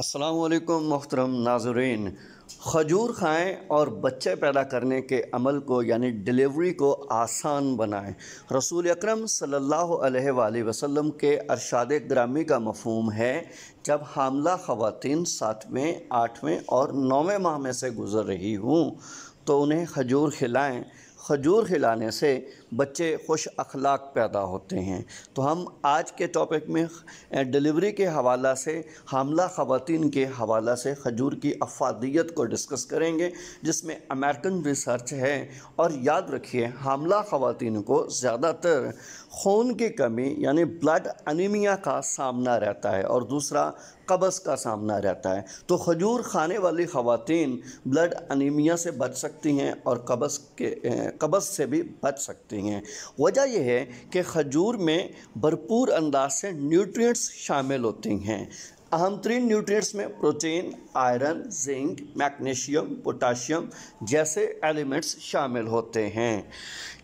असलकम मोहतरम नाजुरन खजूर खाएँ और बच्चे पैदा करने के अमल को यानि डिलीवरी को आसान बनाएँ रसूल अक्रम सल्लल्लाहु अलैहि के अरशाद ग्रामी का मफहम है जब हामला ख़वान सातवें आठवें और नौवें माह में से गुज़र रही हूँ तो उन्हें खजूर खिलाएँ खजूर खिलाने से बच्चे खुश अखलाक पैदा होते हैं तो हम आज के टॉपिक में डिलीवरी के हवाला से हमला ख़वान के हवाला से खजूर की अफादियत को डिस्कस करेंगे जिसमें अमेरिकन रिसर्च है और याद रखिए हमला ख़वान को ज़्यादातर खून की कमी यानी ब्लड अनीमिया का सामना रहता है और दूसरा कब्ज़ का सामना रहता है तो खजूर खाने वाली ख़वातीन ब्लड अनिमिया से बच सकती हैं और कब्ज़ के कब्ज़ से भी बच सकती हैं वजह यह है कि खजूर में भरपूर अंदाज से न्यूट्रिएंट्स शामिल होती हैं अहम तीन न्यूट्रिएंट्स में protein iron zinc magnesium potassium जैसे एलिमेंट्स शामिल होते हैं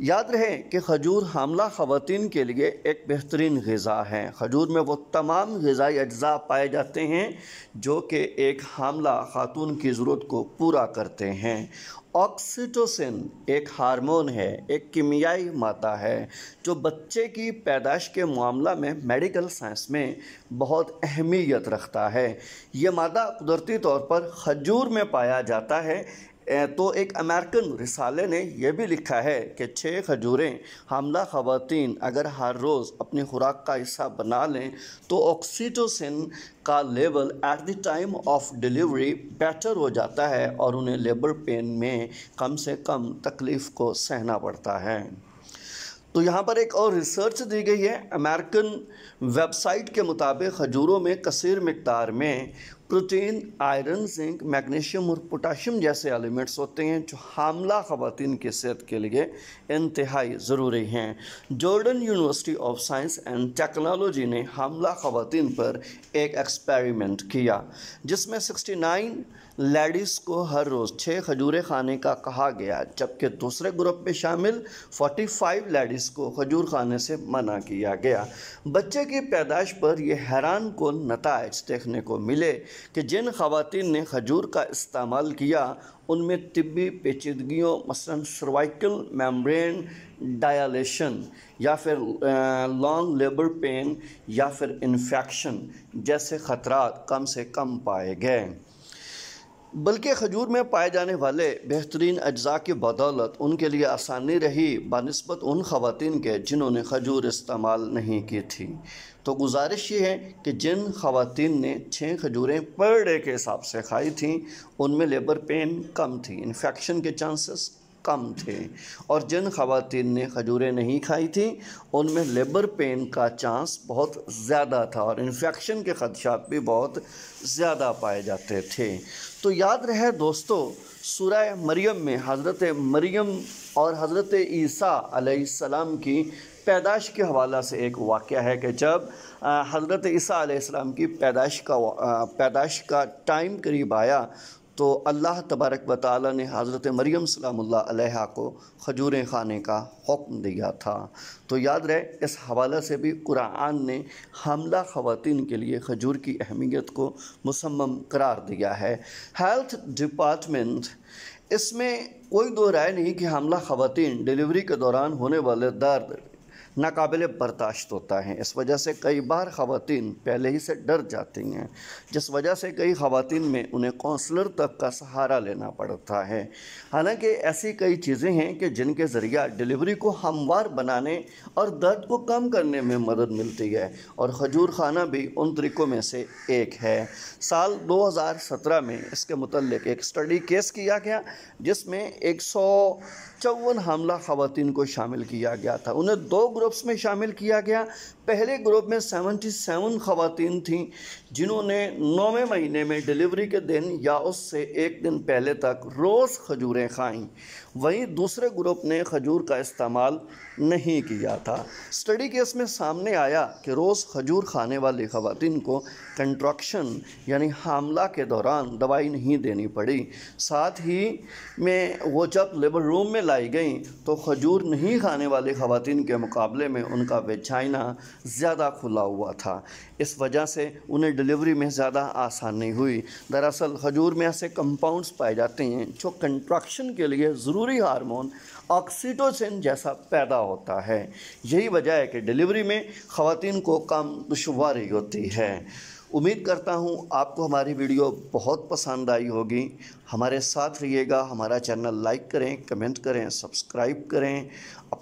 याद रहे कि खजूर हमला ख़वान के लिए एक बेहतरीन गज़ा है खजूर में वो तमाम गज़ाई अज्जा पाए जाते हैं जो कि एक हमला खातून की ज़रूरत को पूरा करते हैं ऑक्सीटोसिन एक हार्मोन है एक कीमियाई मादा है जो बच्चे की पैदाइश के मामला में मेडिकल साइंस में बहुत अहमियत रखता है ये मादा कुदरती तौर पर खजूर में पाया जाता है तो एक अमेरिकन रिसाले ने यह भी लिखा है कि छः खजूरें हमला ख़वान अगर हर रोज़ अपनी खुराक का हिस्सा बना लें तो ऑक्सीटोसिन का level at the time of delivery better हो जाता है और उन्हें लेबर पेन में कम से कम तकलीफ़ को सहना पड़ता है तो यहाँ पर एक और रिसर्च दी गई है अमेरिकन वेबसाइट के मुताबिक खजूरों में कसर मकदार में प्रोटीन आयरन जिंक मैग्नीशियम और पोटाशियम जैसे एलिमेंट्स होते हैं जो हामला ख़वान की सेहत के लिए इंतहाई ज़रूरी हैं Jordan university of science and technology ने हामला ख़वान पर एक एक्सपेरिमेंट किया जिसमें 69 लेडीज़ को हर रोज़ छः खजूरें खाने का कहा गया जबकि दूसरे ग्रुप में शामिल 45 लेडीज़ को खजूर खाने से मना किया गया बच्चे की पैदाइश पर यह हैरान कन नतज देखने को मिले कि जिन खातन ने खजूर का इस्तेमाल किया उनमें तबी पेचीदगियों मसलन सर्वाइकल मेम्ब्रेन डायलेशन या फिर लॉन्ग लेबर पेन या फिर इन्फेक्शन जैसे ख़तरा कम से कम पाए गए बल्कि खजूर में पाए जाने वाले बेहतरीन अज्जा की बदौलत उनके लिए आसानी रही बनस्बत उन खातन के जिन्होंने खजूर इस्तेमाल नहीं की थी तो गुजारिश ये है कि जिन खातन ने छः खजूरें पर डे के हिसाब से खाई थी उनमें लेबर पेन कम थी इन्फेक्शन के चांसेस कम थे और जिन खातन ने खजूरें नहीं खाई थी उनमें लेबर पेन का चांस बहुत ज़्यादा था और इन्फेक्शन के ख़दशात भी बहुत ज़्यादा पाए जाते थे तो याद रहे दोस्तों सूरह मरियम में हज़रत मरियम और हज़रत ईसा की पैदाइश के हवाला से एक वाक़ है कि जब हज़रत ईसा की पैदाइश का पैदाइश का टाइम करीब आया तो अल्लाह तबारक व ताली ने हज़रत मरियम सलाम्ला को खजूर खाने का हुक्म दिया था तो याद रहे इस हवाले से भी कुरान ने हमला ख़वान के लिए खजूर की अहमियत को मुसम करार दिया है हेल्थ डिपार्टमेंट इसमें कोई दो राय नहीं कि हमला ख़वान डिलीवरी के दौरान होने वाले दर्द नाकबिल बर्दाश्त होता है इस वजह से कई बार ख़वान पहले ही से डर जाती हैं जिस वजह से कई ख़वान में उन्हें कौंसलर तक का सहारा लेना पड़ता है हालांकि ऐसी कई चीज़ें हैं कि जिनके ज़रिए डिलीवरी को हमवार बनाने और दर्द को कम करने में मदद मिलती है और खजूर खाना भी उन तरीक़ों में से एक है साल सत्रह में इसके मतलब एक स्टडी केस किया गया जिसमें एक सौ चौवन हमला ख़वान को शामिल किया गया था उन्हें दो ग्रुप्स में शामिल किया गया पहले ग्रुप में 77 खवतिन थीं जिन्होंने नौवें महीने में डिलीवरी के दिन या उससे एक दिन पहले तक रोज़ खजूरें खाईं वहीं दूसरे ग्रुप ने खजूर का इस्तेमाल नहीं किया था स्टडी केस में सामने आया कि रोज़ खजूर खाने वाली खवतिन को कंट्रक्शन यानी हमला के दौरान दवाई नहीं देनी पड़ी साथ ही में वो जब लेबर रूम में लाई गई तो खजूर नहीं खाने वाली खवतिन के मुकाबले मुकाबले में उनका वेचाइना ज़्यादा खुला हुआ था इस वजह से उन्हें डिलीवरी में ज़्यादा आसानी हुई दरअसल खजूर में ऐसे कंपाउंड्स पाए जाते हैं जो कंट्रक्शन के लिए ज़रूरी हार्मोन ऑक्सीटोसिन जैसा पैदा होता है यही वजह है कि डिलीवरी में ख़वान को कम दुशारी होती है उम्मीद करता हूँ आपको हमारी वीडियो बहुत पसंद आई होगी हमारे साथ रहिएगा हमारा चैनल लाइक करें कमेंट करें सब्सक्राइब करें